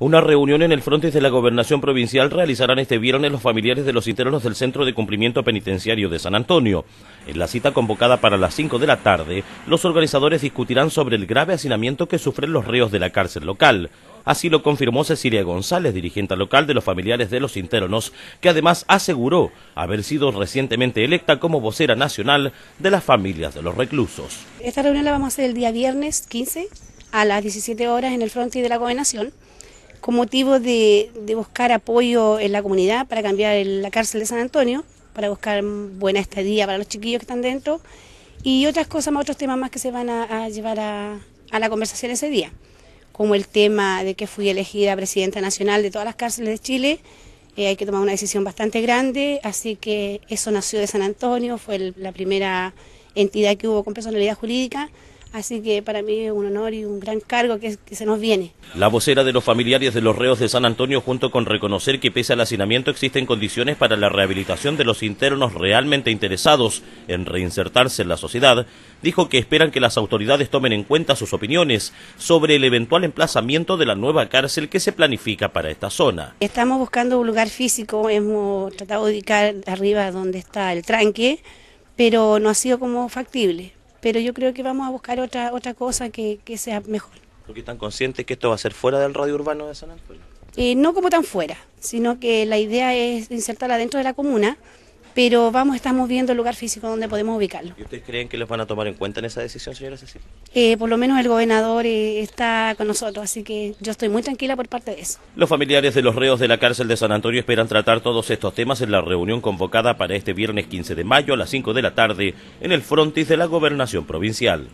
Una reunión en el frontis de la Gobernación Provincial realizarán este viernes los familiares de los internos del Centro de Cumplimiento Penitenciario de San Antonio. En la cita convocada para las 5 de la tarde, los organizadores discutirán sobre el grave hacinamiento que sufren los reos de la cárcel local. Así lo confirmó Cecilia González, dirigente local de los familiares de los internos, que además aseguró haber sido recientemente electa como vocera nacional de las familias de los reclusos. Esta reunión la vamos a hacer el día viernes 15 a las 17 horas en el frontis de la Gobernación con motivo de, buscar apoyo en la comunidad para cambiar la cárcel de San Antonio, para buscar buena estadía para los chiquillos que están dentro y otras cosas otros temas más que se van a, llevar a, la conversación ese día, como el tema de que fui elegida presidenta nacional de todas las cárceles de Chile. Eh, hay que tomar una decisión bastante grande, así que eso nació de San Antonio, fue la primera entidad que hubo con personalidad jurídica. Así que para mí es un honor y un gran cargo que, se nos viene. La vocera de los familiares de los reos de San Antonio, junto con reconocer que pese al hacinamiento existen condiciones para la rehabilitación de los internos realmente interesados en reinsertarse en la sociedad, dijo que esperan que las autoridades tomen en cuenta sus opiniones sobre el eventual emplazamiento de la nueva cárcel que se planifica para esta zona. Estamos buscando un lugar físico, hemos tratado de ubicar arriba donde está el tranque, pero no ha sido como factible pero yo creo que vamos a buscar otra, otra cosa que, que sea mejor. ¿Porque están conscientes que esto va a ser fuera del radio urbano de San Antonio? Eh, no como tan fuera, sino que la idea es insertarla dentro de la comuna pero vamos, estamos viendo el lugar físico donde podemos ubicarlo. ¿Y ustedes creen que los van a tomar en cuenta en esa decisión, señora Cecilia? Eh, por lo menos el gobernador eh, está con nosotros, así que yo estoy muy tranquila por parte de eso. Los familiares de los reos de la cárcel de San Antonio esperan tratar todos estos temas en la reunión convocada para este viernes 15 de mayo a las 5 de la tarde en el frontis de la gobernación provincial.